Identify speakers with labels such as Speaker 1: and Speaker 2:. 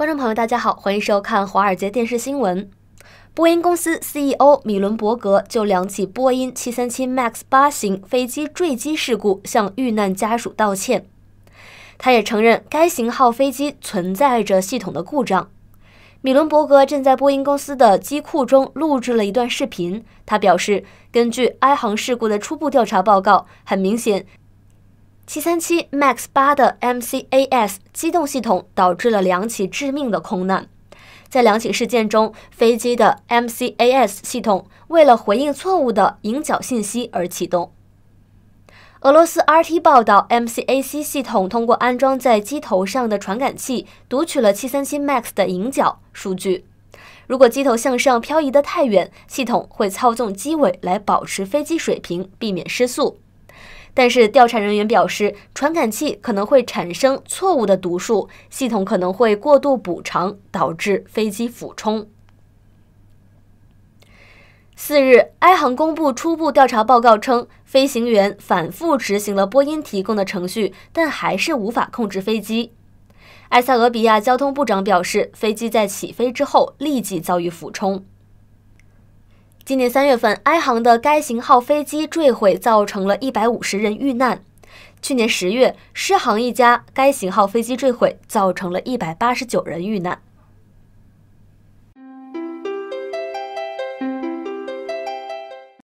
Speaker 1: 观众朋友，大家好，欢迎收看《华尔街电视新闻》。波音公司 CEO 米伦伯格就两起波音737 MAX 八型飞机坠机事故向遇难家属道歉。他也承认该型号飞机存在着系统的故障。米伦伯格正在波音公司的机库中录制了一段视频。他表示，根据埃航事故的初步调查报告，很明显。737 Max 八的 MCAS 机动系统导致了两起致命的空难，在两起事件中，飞机的 MCAS 系统为了回应错误的迎角信息而启动。俄罗斯 RT 报道，MCAC 系统通过安装在机头上的传感器读取了737 Max 的迎角数据。如果机头向上漂移的太远，系统会操纵机尾来保持飞机水平，避免失速。但是调查人员表示，传感器可能会产生错误的读数，系统可能会过度补偿，导致飞机俯冲。四日，埃航公布初步调查报告称，飞行员反复执行了波音提供的程序，但还是无法控制飞机。埃塞俄比亚交通部长表示，飞机在起飞之后立即遭遇俯冲。今年三月份，埃航的该型号飞机坠毁，造成了一百五十人遇难。去年十月，狮航一家该型号飞机坠毁，造成了一百八十九人遇难。